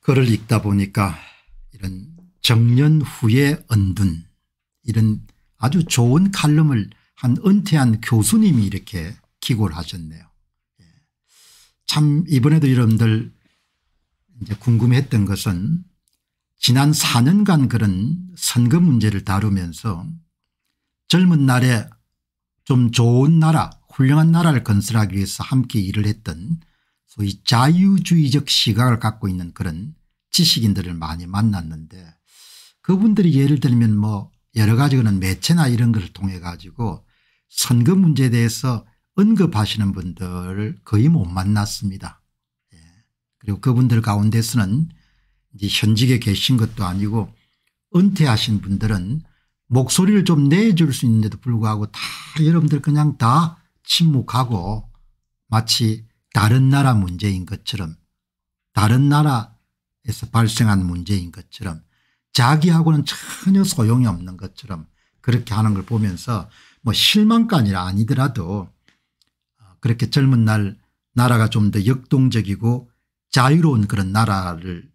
글을 읽다 보니까 이런 정년 후에 은둔 이런 아주 좋은 칼럼을 한 은퇴한 교수님이 이렇게 기고를 하셨네요. 예. 참 이번에도 여러분들 이제 궁금했던 것은 지난 4년간 그런 선거 문제를 다루면서 젊은 날에 좀 좋은 나라 훌륭한 나라를 건설하기 위해서 함께 일을 했던 소위 자유주의적 시각을 갖고 있는 그런 지식인들을 많이 만났는데 그분들이 예를 들면 뭐 여러 가지 그런 매체나 이런 것을 통해 가지고 선거 문제에 대해서 언급하시는 분들을 거의 못 만났습니다. 예. 그리고 그분들 가운데서는 이제 현직에 계신 것도 아니고 은퇴하신 분들은 목소리를 좀 내줄 수 있는데도 불구하고 다 여러분들 그냥 다 침묵하고 마치 다른 나라 문제인 것처럼 다른 나라에서 발생한 문제인 것처럼 자기하고는 전혀 소용이 없는 것처럼 그렇게 하는 걸 보면서 뭐 실망감이 아니더라도 어, 그렇게 젊은 날 나라가 좀 더 역동적이고 자유로운 그런 나라를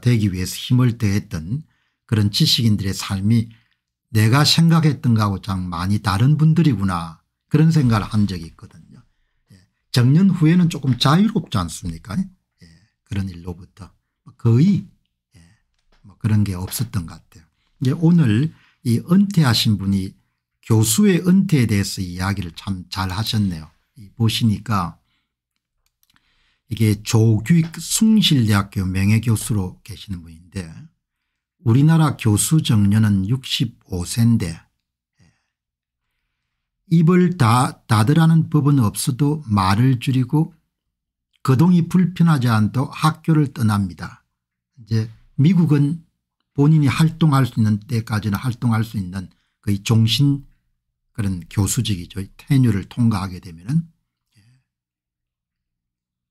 되기 위해서 힘을 더했던 그런 지식인들의 삶이 내가 생각했던 것하고 참 많이 다른 분들이구나 그런 생각을 한 적이 있거든요. 정년 후에는 조금 자유롭지 않습니까 예, 그런 일로부터 뭐 거의 예, 뭐 그런 게 없었던 것 같아요. 이 오늘 이 은퇴하신 분이 교수의 은퇴에 대해서 이야기를 참 잘 하셨네요. 보시니까 이게 조규익 숭실대학교 명예교수로 계시는 분인데 우리나라 교수 정년은 65세인데 입을 다 닫으라는 법은 없어도 말을 줄이고 거동이 불편하지 않도 학교를 떠납니다. 이제 미국은 본인이 활동할 수 있는 때까지는 활동할 수 있는 거의 종신 그런 교수직이죠. 테뉴를 통과하게 되면은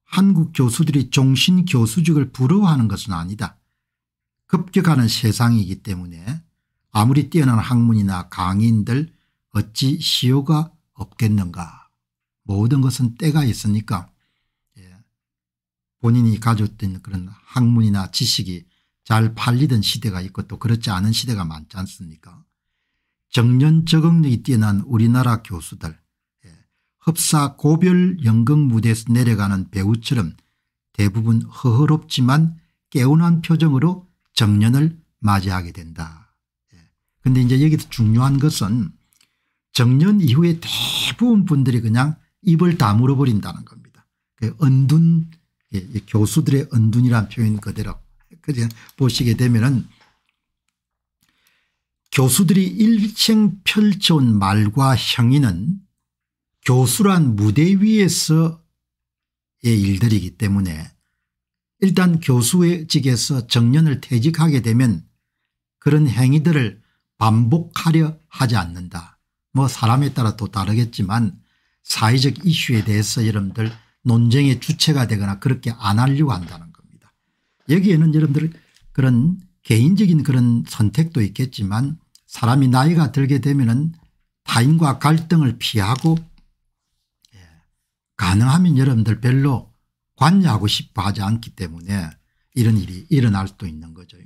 한국 교수들이 종신 교수직을 부러워하는 것은 아니다. 급격하는 세상이기 때문에 아무리 뛰어난 학문이나 강인들 어찌 시효가 없겠는가. 모든 것은 때가 있으니까 예. 본인이 가지고 그런 학문이나 지식이 잘 팔리던 시대가 있고 또 그렇지 않은 시대가 많지 않습니까 정년 적응력이 뛰어난 우리나라 교수들 예. 흡사 고별 연극 무대에서 내려가는 배우처럼 대부분 허허롭지만 개운한 표정으로 정년을 맞이하게 된다. 그런데 예. 이제 여기서 중요한 것은 정년 이후에 대부분 분들이 그냥 입을 다물어 버린다는 겁니다. 그 은둔 예, 교수들의 은둔이란 표현 그대로 그냥 보시게 되면은 교수들이 일생 펼쳐온 말과 형의는 교수란 무대 위에서의 일들이기 때문에 일단 교수직에서 정년을 퇴직하게 되면 그런 행위들을 반복하려 하지 않는다. 뭐 사람에 따라 또 다르겠지만 사회적 이슈에 대해서 여러분들 논쟁의 주체가 되거나 그렇게 안 하려고 한다는 겁니다. 여기에는 여러분들 그런 개인적인 그런 선택도 있겠지만 사람이 나이가 들게 되면은 타인과 갈등을 피하고 예. 가능하면 여러분들 별로 관여하고 싶어 하지 않기 때문에 이런 일이 일어날 수도 있는 거죠.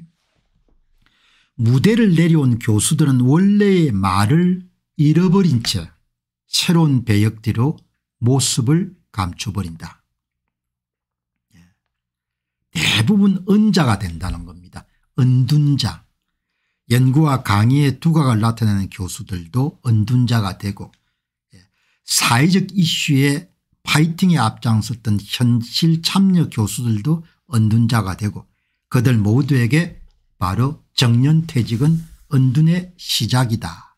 무대를 내려온 교수들은 원래의 말을 잃어버린 채 새로운 배역 뒤로 모습을 감춰버린다. 예. 대부분 은자가 된다는 겁니다. 은둔자. 연구와 강의의 두각을 나타내는 교수들도 은둔자가 되고 예. 사회적 이슈에 파이팅에 앞장섰던 현실 참여 교수들도 은둔자가 되고 그들 모두에게 바로 정년퇴직은 은둔의 시작이다.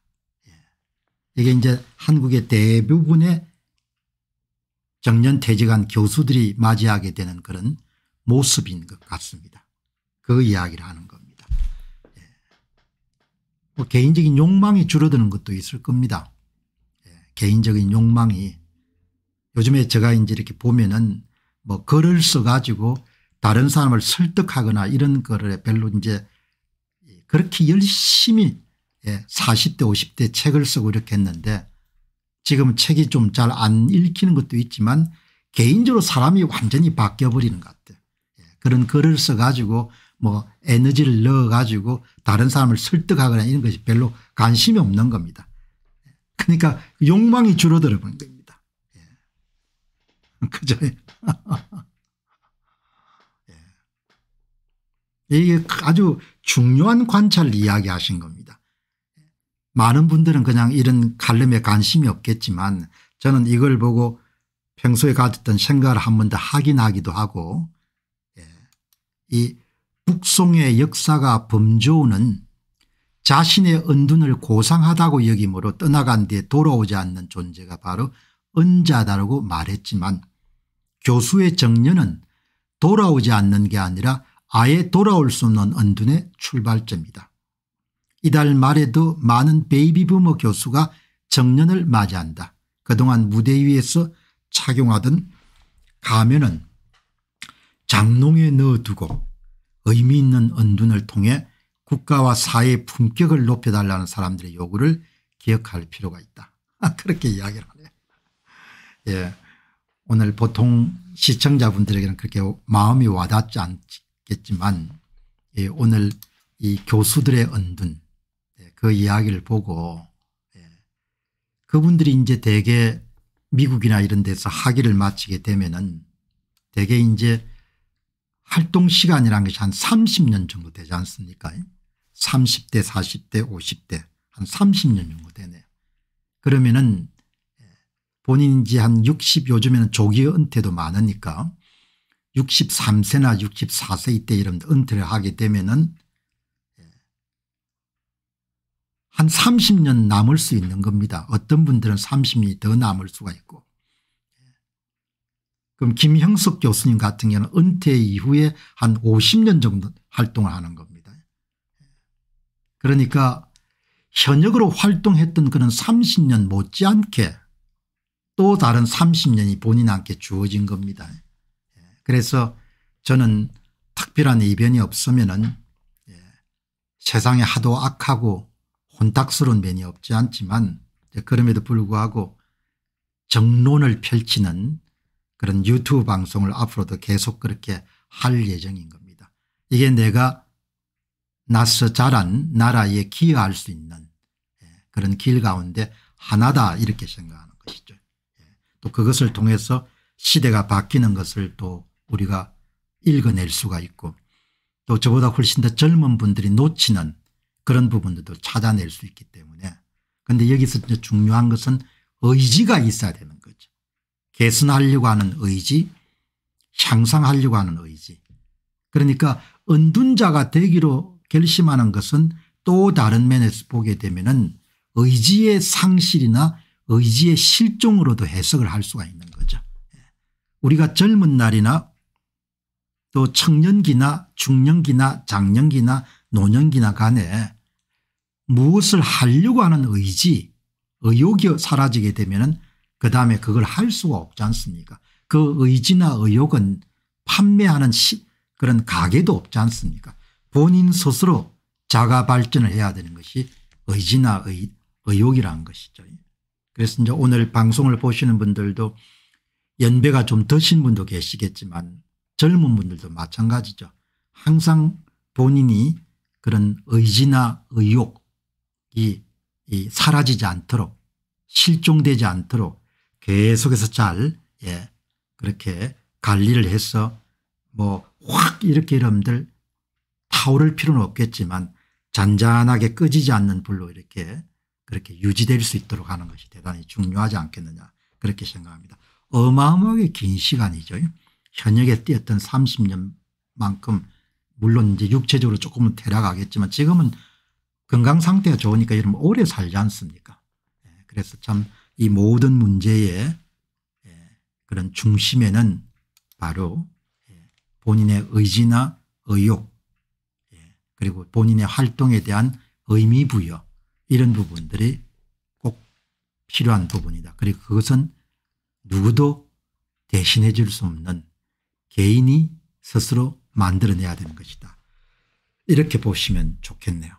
이게 이제 한국의 대부분의 정년퇴직한 교수들이 맞이하게 되는 그런 모습인 것 같습니다. 그 이야기를 하는 겁니다. 예. 뭐 개인적인 욕망이 줄어드는 것도 있을 겁니다. 예. 개인적인 욕망이 요즘에 제가 이제 이렇게 보면은 뭐 글을 써가지고 다른 사람을 설득하거나 이런 거를 별로 이제 그렇게 열심히 예, 40대 50대 책을 쓰고 이렇게 했는데 지금 책이 좀 잘 안 읽히는 것도 있지만 개인적으로 사람이 완전히 바뀌어버리는 것 같아요. 예, 그런 글을 써가지고 뭐 에너지를 넣어가지고 다른 사람을 설득하거나 이런 것이 별로 관심이 없는 겁니다. 예, 그러니까 욕망이 줄어들어 버린 겁니다. 예. 그죠? 예. 예. 이게 아주 중요한 관찰을 이야기하신 겁니다. 많은 분들은 그냥 이런 칼럼에 관심이 없겠지만 저는 이걸 보고 평소에 가졌던 생각을 한 번 더 확인하기도 하고 예. 이 북송의 역사가 범조는 자신의 은둔을 고상하다고 여김으로 떠나간 뒤에 돌아오지 않는 존재가 바로 은자다라고 말했지만 교수의 정년은 돌아오지 않는 게 아니라 아예 돌아올 수 없는 은둔의 출발점이다. 이달 말에도 많은 베이비부머 교수가 정년을 맞이한다. 그동안 무대 위에서 착용하던 가면은 장롱에 넣어두고 의미 있는 은둔을 통해 국가와 사회의 품격을 높여달라는 사람들의 요구를 기억할 필요가 있다. 아, 그렇게 이야기를 하네요. 예. 오늘 보통 시청자분들에게는 그렇게 마음이 와닿지 않겠지만 예, 오늘 이 교수들의 은둔 그 이야기를 보고 예. 그분들이 이제 대개 미국이나 이런 데서 학위를 마치게 되면은 대개 이제 활동 시간이라는 것이 한 30년 정도 되지 않습니까? 30대, 40대, 50대 한 30년 정도 되네요. 그러면은 예, 본인 이한 60, 요즘에는 조기 은퇴도 많으니까 63세나 64세 이때 이런 은퇴를 하게 되면은 한 30년 남을 수 있는 겁니다. 어떤 분들은 30이 더 남을 수가 있고. 그럼 김형석 교수님 같은 경우는 은퇴 이후에 한 50년 정도 활동을 하는 겁니다. 그러니까 현역으로 활동했던 그는 30년 못지않게 또 다른 30년이 본인한테 주어진 겁니다. 그래서 저는 특별한 이변이 없으면 은 예, 세상이 하도 악하고 혼탁스러운 면이 없지 않지만 그럼에도 불구하고 정론을 펼치는 그런 유튜브 방송을 앞으로도 계속 그렇게 할 예정인 겁니다. 이게 내가 나서 자란 나라에 기여할 수 있는 예, 그런 길 가운데 하나다 이렇게 생각하는 것이죠. 예, 또 그것을 통해서 시대가 바뀌는 것을 또 우리가 읽어낼 수가 있고 또 저보다 훨씬 더 젊은 분들이 놓치는 그런 부분들도 찾아낼 수 있기 때문에 그런데 여기서 중요한 것은 의지가 있어야 되는 거죠. 개선하려고 하는 의지 향상하려고 하는 의지 그러니까 은둔자가 되기로 결심하는 것은 또 다른 면에서 보게 되면 은 의지의 상실이나 의지의 실종으로도 해석을 할 수가 있는 거죠. 예. 우리가 젊은 날이나 또 청년기나 중년기나 장년기나 노년기나 간에 무엇을 하려고 하는 의지 의욕이 사라지게 되면 그 다음에 그걸 할 수가 없지 않습니까 그 의지나 의욕은 판매하는 시, 그런 가게도 없지 않습니까 본인 스스로 자가 발전을 해야 되는 것이 의지나 의, 의욕이라는 것이죠. 그래서 이제 오늘 방송을 보시는 분들도 연배가 좀 드신 분도 계시겠지만 젊은 분들도 마찬가지죠. 항상 본인이 그런 의지나 의욕 이, 이 사라지지 않도록 실종되지 않도록 계속해서 잘 예, 그렇게 관리를 해서 뭐 확 이렇게 여러분들 타오를 필요는 없겠지만 잔잔하게 꺼지지 않는 불로 이렇게 그렇게 유지될 수 있도록 하는 것이 대단히 중요하지 않겠느냐 그렇게 생각합니다. 어마어마하게 긴 시간이죠. 현역에 뛰었던 30년만큼 물론 이제 육체적으로 조금은 퇴락하겠지만 지금은 건강 상태가 좋으니까 여러분 오래 살지 않습니까 예, 그래서 참 이 모든 문제의 예, 그런 중심에는 바로 예, 본인의 의지나 의욕 그리고 본인의 활동에 대한 의미 부여 이런 부분들이 꼭 필요한 부분이다. 그리고 그것은 누구도 대신해 줄 수 없는 개인이 스스로 만들어내야 되는 것이다. 이렇게 보시면 좋겠네요.